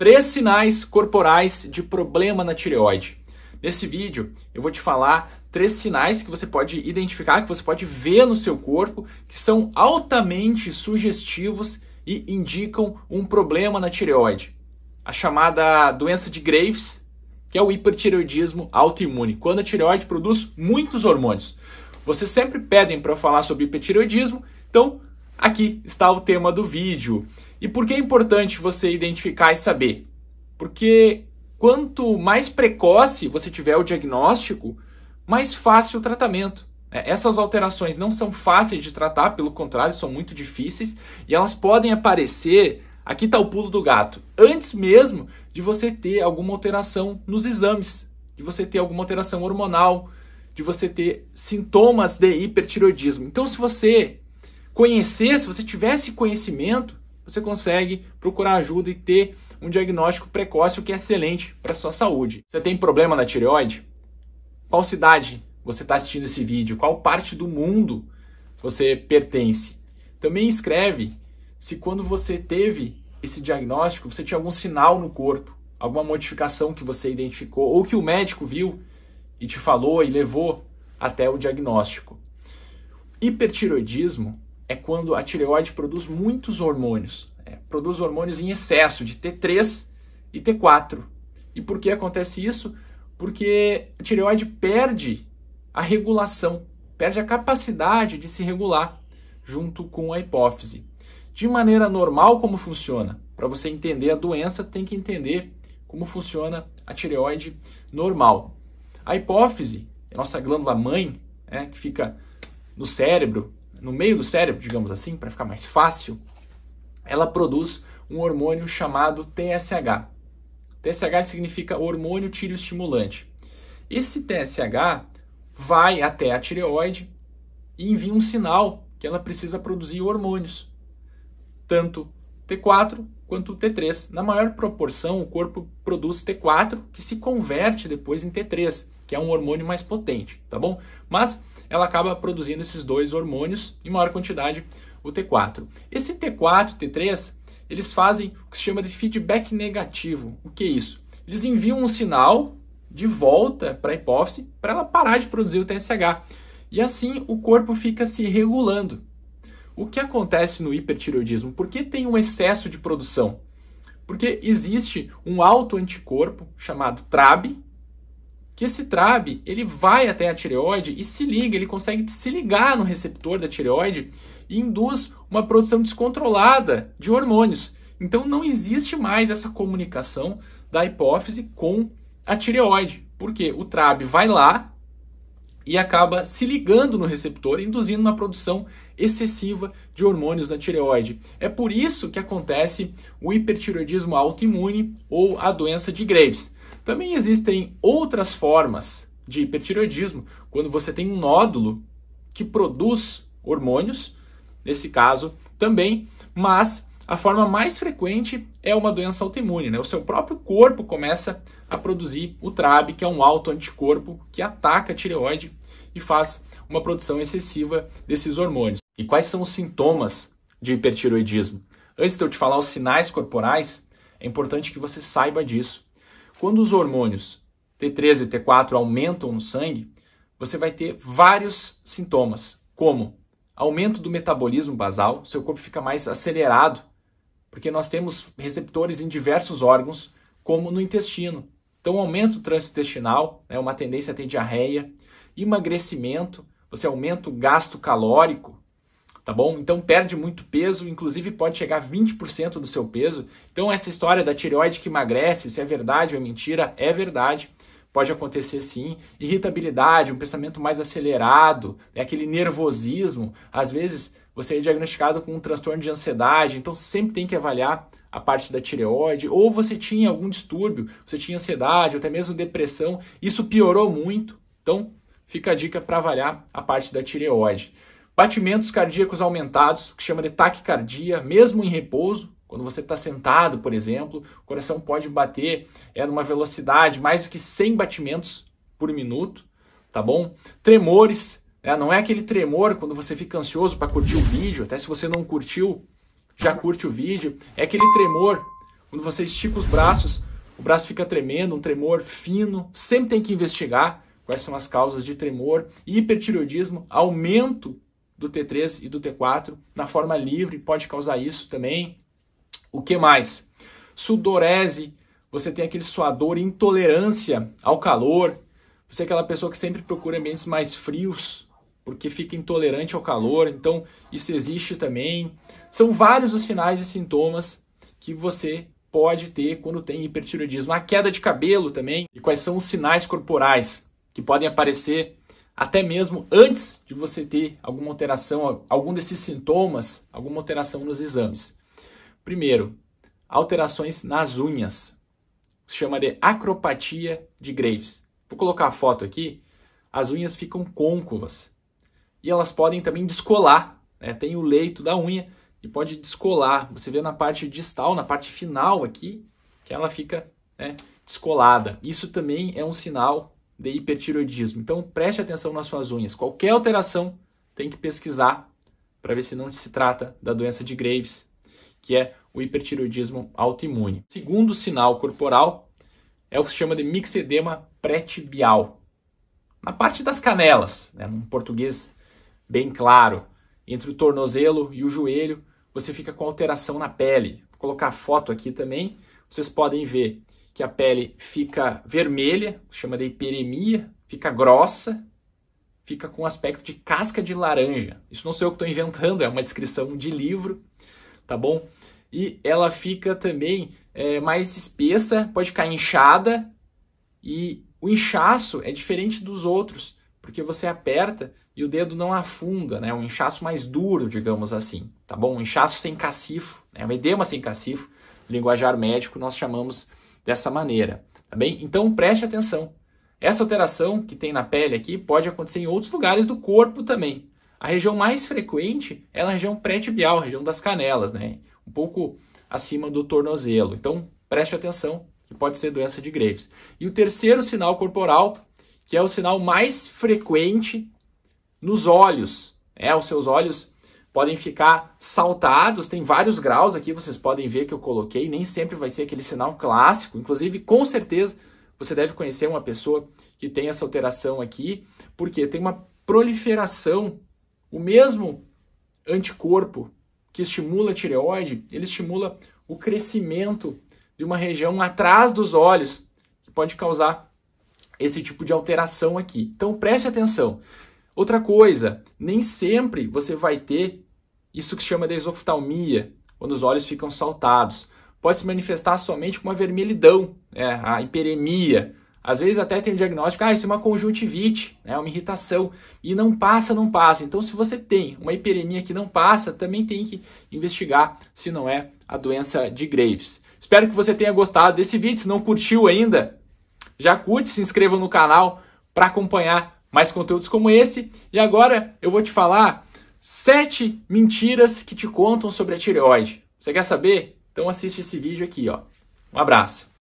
Três sinais corporais de problema na tireoide. Nesse vídeo eu vou te falar três sinais que você pode identificar, que você pode ver no seu corpo, que são altamente sugestivos e indicam um problema na tireoide. A chamada doença de Graves, que é o hipertireoidismo autoimune, quando a tireoide produz muitos hormônios. Vocês sempre pedem para eu falar sobre hipertireoidismo, então Aqui está o tema do vídeo. E por que é importante você identificar e saber? Porque quanto mais precoce você tiver o diagnóstico, mais fácil o tratamento. É, essas alterações não são fáceis de tratar, pelo contrário, são muito difíceis e elas podem aparecer. Aqui está o pulo do gato. Antes mesmo de você ter alguma alteração nos exames, de você ter alguma alteração hormonal, de você ter sintomas de hipertiroidismo. Então, se você conhecer, se você tivesse conhecimento, você consegue procurar ajuda e ter um diagnóstico precoce, o que é excelente para sua saúde. Você tem problema na tireoide? Qual cidade você está assistindo esse vídeo? Qual parte do mundo você pertence? Também escreve se quando você teve esse diagnóstico, você tinha algum sinal no corpo, alguma modificação que você identificou ou que o médico viu e te falou e levou até o diagnóstico. Hipertiroidismo é quando a tireoide produz muitos hormônios, é, produz hormônios em excesso, de T3 e T4. E por que acontece isso? Porque a tireoide perde a regulação, perde a capacidade de se regular junto com a hipófise. De maneira normal, como funciona? Para você entender a doença, tem que entender como funciona a tireoide normal. A hipófise, a é nossa glândula mãe, é, que fica no cérebro, no meio do cérebro, digamos assim, para ficar mais fácil, ela produz um hormônio chamado TSH. TSH significa hormônio tireoestimulante. Esse TSH vai até a tireoide e envia um sinal que ela precisa produzir hormônios, tanto T4 quanto T3. Na maior proporção, o corpo produz T4, que se converte depois em T3 que é um hormônio mais potente, tá bom? Mas ela acaba produzindo esses dois hormônios em maior quantidade, o T4. Esse T4 e T3, eles fazem o que se chama de feedback negativo. O que é isso? Eles enviam um sinal de volta para a hipófise para ela parar de produzir o TSH. E assim o corpo fica se regulando. O que acontece no hipertireoidismo? Por que tem um excesso de produção? Porque existe um alto anticorpo chamado TRAB, que esse TRAB ele vai até a tireoide e se liga, ele consegue se ligar no receptor da tireoide e induz uma produção descontrolada de hormônios. Então não existe mais essa comunicação da hipófise com a tireoide, porque o TRAB vai lá e acaba se ligando no receptor, induzindo uma produção excessiva de hormônios na tireoide. É por isso que acontece o hipertireoidismo autoimune ou a doença de Graves. Também existem outras formas de hipertireoidismo, quando você tem um nódulo que produz hormônios, nesse caso também, mas a forma mais frequente é uma doença autoimune, né? O seu próprio corpo começa a produzir o TRAB, que é um autoanticorpo que ataca a tireoide e faz uma produção excessiva desses hormônios. E quais são os sintomas de hipertiroidismo? Antes de eu te falar os sinais corporais, é importante que você saiba disso. Quando os hormônios T3 e T4 aumentam no sangue, você vai ter vários sintomas, como aumento do metabolismo basal, seu corpo fica mais acelerado, porque nós temos receptores em diversos órgãos, como no intestino. Então, aumento do trânsito intestinal, é né, uma tendência a ter diarreia, emagrecimento, você aumenta o gasto calórico, tá bom? Então perde muito peso, inclusive pode chegar a 20% do seu peso. Então essa história da tireoide que emagrece, se é verdade ou é mentira, é verdade. Pode acontecer sim. Irritabilidade, um pensamento mais acelerado, é aquele nervosismo. Às vezes você é diagnosticado com um transtorno de ansiedade, então sempre tem que avaliar a parte da tireoide, ou você tinha algum distúrbio, você tinha ansiedade, ou até mesmo depressão, isso piorou muito. Então, fica a dica para avaliar a parte da tireoide batimentos cardíacos aumentados, que chama de taquicardia, mesmo em repouso, quando você está sentado, por exemplo, o coração pode bater é numa velocidade mais do que 100 batimentos por minuto, tá bom? Tremores, né? não é aquele tremor quando você fica ansioso para curtir o vídeo, até se você não curtiu, já curte o vídeo, é aquele tremor quando você estica os braços, o braço fica tremendo, um tremor fino, sempre tem que investigar quais são as causas de tremor, hipertireoidismo, aumento do T3 e do T4 na forma livre, pode causar isso também. O que mais? Sudorese, você tem aquele suador, intolerância ao calor. Você é aquela pessoa que sempre procura ambientes mais frios, porque fica intolerante ao calor. Então, isso existe também. São vários os sinais e sintomas que você pode ter quando tem hipertiroidismo. A queda de cabelo também. E quais são os sinais corporais que podem aparecer até mesmo antes de você ter alguma alteração, algum desses sintomas, alguma alteração nos exames. Primeiro, alterações nas unhas. Chama de acropatia de Graves. Vou colocar a foto aqui. As unhas ficam côncavas e elas podem também descolar. Né? Tem o leito da unha e pode descolar. Você vê na parte distal, na parte final aqui, que ela fica né, descolada. Isso também é um sinal de hipertiroidismo. Então preste atenção nas suas unhas. Qualquer alteração tem que pesquisar para ver se não se trata da doença de Graves, que é o hipertiroidismo autoimune. Segundo sinal corporal é o que se chama de mixedema pré-tibial. Na parte das canelas, né, num português bem claro, entre o tornozelo e o joelho, você fica com alteração na pele. Vou colocar a foto aqui também vocês podem ver que a pele fica vermelha, chama de hiperemia, fica grossa, fica com aspecto de casca de laranja. Isso não sou eu que estou inventando, é uma descrição de livro, tá bom? E ela fica também é, mais espessa, pode ficar inchada, e o inchaço é diferente dos outros, porque você aperta e o dedo não afunda, né? Um inchaço mais duro, digamos assim, tá bom? Um inchaço sem cacifo, né? Um edema sem cacifo linguajar médico, nós chamamos dessa maneira, tá bem? Então preste atenção. Essa alteração que tem na pele aqui pode acontecer em outros lugares do corpo também. A região mais frequente é na região pré-tibial, região das canelas, né? Um pouco acima do tornozelo. Então preste atenção que pode ser doença de Graves. E o terceiro sinal corporal, que é o sinal mais frequente nos olhos, é os seus olhos podem ficar saltados, tem vários graus aqui, vocês podem ver que eu coloquei, nem sempre vai ser aquele sinal clássico, inclusive com certeza você deve conhecer uma pessoa que tem essa alteração aqui, porque tem uma proliferação, o mesmo anticorpo que estimula a tireoide, ele estimula o crescimento de uma região atrás dos olhos, que pode causar esse tipo de alteração aqui. Então preste atenção. Outra coisa, nem sempre você vai ter isso que se chama de exoftalmia, quando os olhos ficam saltados. Pode se manifestar somente com uma vermelhidão, né, a hiperemia. Às vezes até tem o diagnóstico, ah, isso é uma conjuntivite, é né? uma irritação, e não passa, não passa. Então, se você tem uma hiperemia que não passa, também tem que investigar se não é a doença de Graves. Espero que você tenha gostado desse vídeo. Se não curtiu ainda, já curte, se inscreva no canal para acompanhar mais conteúdos como esse. E agora eu vou te falar sete mentiras que te contam sobre a tireoide. Você quer saber? Então assiste esse vídeo aqui, ó. Um abraço.